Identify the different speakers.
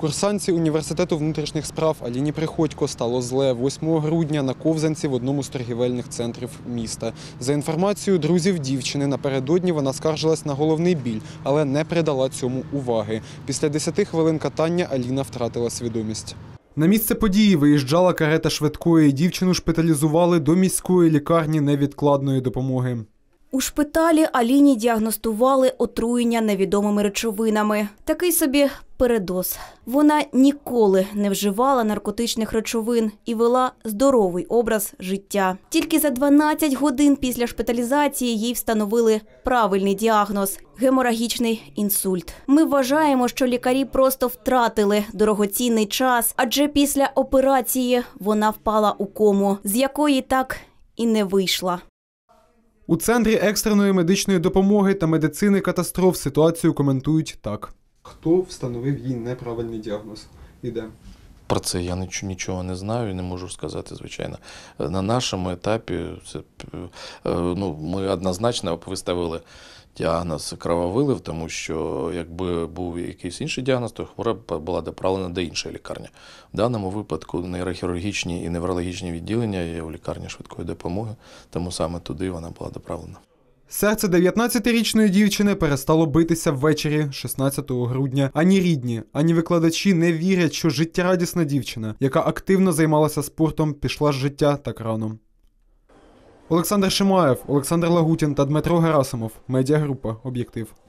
Speaker 1: Курсанці університету внутрішніх справ Аліні Приходько стало зле 8 грудня на ковзанці в одному з торгівельних центрів міста. За інформацією друзів дівчини, напередодні вона скаржилась на головний біль, але не придала цьому уваги. Після 10 хвилин катання Аліна втратила свідомість. На місце події виїжджала карета швидкої. Дівчину шпиталізували до міської лікарні невідкладної допомоги.
Speaker 2: У шпиталі Аліні діагностували отруєння невідомими речовинами. Такий собі передоз. Вона ніколи не вживала наркотичних речовин і вела здоровий образ життя. Тільки за 12 годин після шпиталізації їй встановили правильний діагноз геморагічний інсульт. Ми вважаємо, що лікарі просто втратили дорогоцінний час, адже після операції вона впала у кому, з якої так і не вийшла.
Speaker 1: У центрі екстреної медичної допомоги та медицини катастроф ситуацію коментують так: хто встановив їй неправильний діагноз? І де?
Speaker 3: Про це я нічого не знаю і не можу сказати, звичайно. Е, на нашому етапі це, е, ну, ми однозначно виставили діагноз крововилив, тому що якби був якийсь інший діагноз, то хвороба була доправлена до іншої лікарні. В даному випадку нейрохірургічні і неврологічні відділення є у лікарні швидкої допомоги, тому саме туди вона була доправлена. Серце
Speaker 1: 19-річної дівчини перестало битися ввечері 16 грудня. Ані рідні, ані викладачі не вірять, що життєрадісна дівчина, яка активно займалася спортом, пішла з життя так рано. Олександр Шимаєв, Олександр Лагутін та Дмитро Герасимов. Медіагрупа Об'єктив.